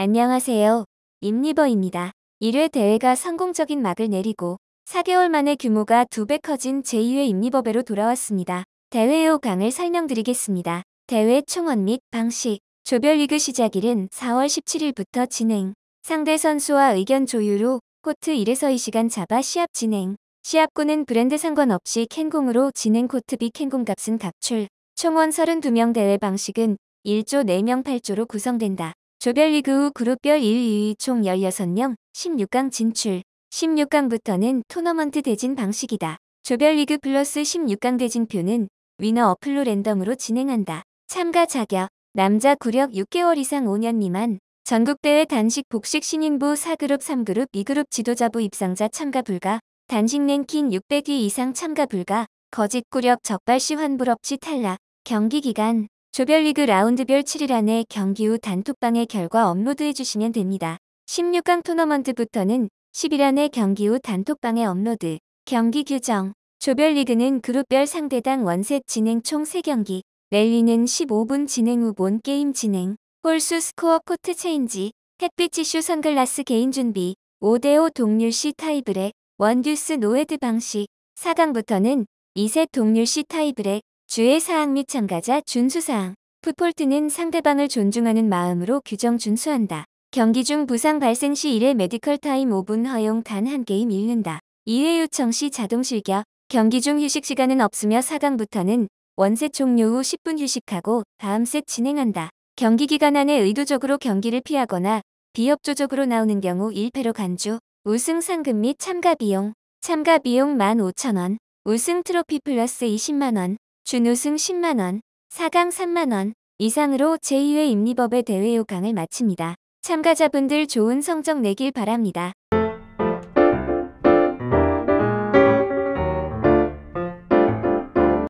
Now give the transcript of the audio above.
안녕하세요. 임리버입니다. 1회 대회가 성공적인 막을 내리고 4개월 만에 규모가 2배 커진 제2회 임리버배로 돌아왔습니다. 대회 5강을 설명드리겠습니다. 대회 총원 및 방식 조별리그 시작일은 4월 17일부터 진행 상대 선수와 의견 조율후 코트 1에서 2시간 잡아 시합 진행 시합구는 브랜드 상관없이 캔공으로 진행 코트 비 캔공 값은 각출 총원 32명 대회 방식은 1조 4명 8조로 구성된다. 조별리그 후 그룹별 1, 2위 총 16명, 16강 진출. 16강부터는 토너먼트 대진 방식이다. 조별리그 플러스 16강 대진표는 위너 어플로 랜덤으로 진행한다. 참가 자격, 남자 구력 6개월 이상 5년 미만, 전국대회 단식 복식 신인부 4그룹 3그룹 2그룹 지도자부 입상자 참가 불가, 단식 랭킹 600위 이상 참가 불가, 거짓 구력 적발시 환불 없이 탈락, 경기 기간 조별리그 라운드별 7일 안에 경기 후단톡방에 결과 업로드해주시면 됩니다. 16강 토너먼트부터는 10일 안에 경기 후 단톡방에 업로드. 경기 규정. 조별리그는 그룹별 상대당 원셋 진행 총 3경기. 랠리는 15분 진행 후 본 게임 진행. 홀수 스코어 코트 체인지. 햇빛 이슈 선글라스 개인 준비. 5대5 동률시 타이브렉. 원듀스 노헤드 방식. 4강부터는 2세 동률시 타이브렉. 주의 사항 및 참가자 준수사항. 풋폴트는 상대방을 존중하는 마음으로 규정 준수한다. 경기 중 부상 발생 시 1회 메디컬 타임 5분 허용 단 한 게임 읽는다 2회 요청 시 자동 실격. 경기 중 휴식 시간은 없으며 4강부터는 원세 종료 후 10분 휴식하고 다음 셋 진행한다. 경기 기간 안에 의도적으로 경기를 피하거나 비협조적으로 나오는 경우 1패로 간주, 우승 상금 및 참가 비용, 참가 비용 15,000원, 우승 트로피 플러스 20만원, 준우승 10만원, 4강 3만원 이상으로 제2회 임리법의 대회 요강을 마칩니다. 참가자분들 좋은 성적 내길 바랍니다.